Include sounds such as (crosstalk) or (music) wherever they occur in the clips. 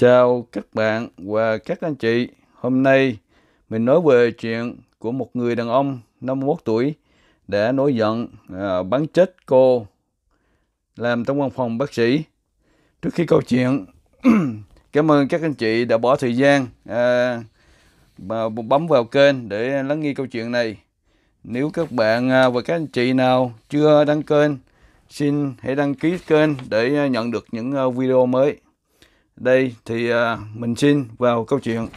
Chào các bạn và các anh chị. Hôm nay mình nói về chuyện của một người đàn ông 51 tuổi đã nổi giận à, bắn chết cô làm trong văn phòng bác sĩ. Trước khi câu chuyện, (clears throat) cảm ơn các anh chị đã bỏ thời gian à, bấm vào kênh để lắng nghe câu chuyện này. Nếu các bạn à, và các anh chị nào chưa đăng kênh, xin hãy đăng ký kênh để nhận được những à, video mới. Đây thì uh, mình xin vào câu chuyện.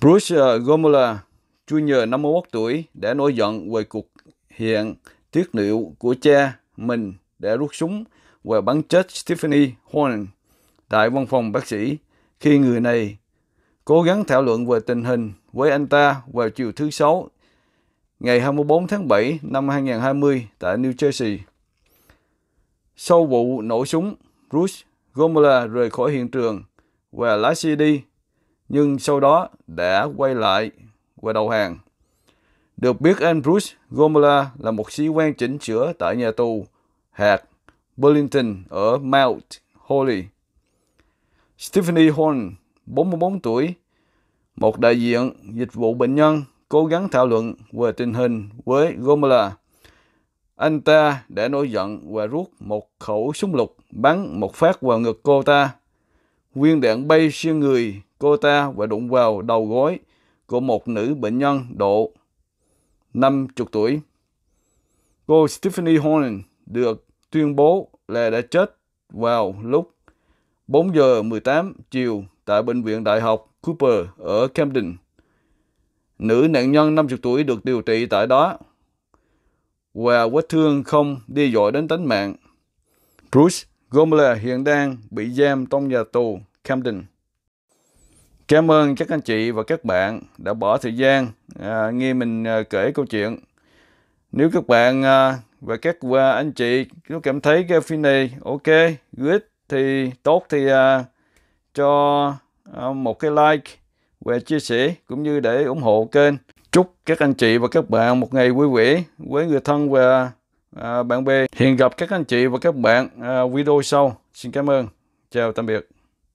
Bruce Gomola Jr. 51 tuổi đã nổi giận về cuộc hiện tiết niệu của cha mình đã rút súng và bắn chết Stephanie Horn tại văn phòng bác sĩ khi người này cố gắng thảo luận về tình hình với anh ta vào chiều thứ Sáu ngày 24 tháng 7 năm 2020 tại New Jersey. Sau vụ nổ súng, Rush Gomola rời khỏi hiện trường và lái xe đi, nhưng sau đó đã quay lại và đầu hàng. Được biết anh Bruce Gomola là một sĩ quan chỉnh sửa tại nhà tù hạt Burlington ở Mount Holly. Stephanie Horn, 44 tuổi, một đại diện dịch vụ bệnh nhân, cố gắng thảo luận về tình hình với Gomola. Anh ta đã nổi giận và rút một khẩu súng lục bắn một phát vào ngực cô ta. Viên đạn bay xuyên người cô ta và đụng vào đầu gối của một nữ bệnh nhân độ 50 tuổi. Cô Stephanie Horn được tuyên bố là đã chết vào lúc 4 giờ 18 chiều tại Bệnh viện Đại học Cooper ở Camden. Nữ nạn nhân 50 tuổi được điều trị tại đó và vết thương không đi dọa đến tính mạng. Bruce Gomler hiện đang bị giam trong nhà tù Camden. Cảm ơn các anh chị và các bạn đã bỏ thời gian à, nghe mình à, kể câu chuyện. Nếu các bạn à, và các à, anh chị nếu cảm thấy cái phim này ok, good thì tốt thì à, cho à, một cái like và chia sẻ cũng như để ủng hộ kênh chúc các anh chị và các bạn một ngày vui vẻ với người thân và à, bạn bè. Hẹn gặp các anh chị và các bạn à, video sau. Xin cảm ơn. Chào tạm biệt.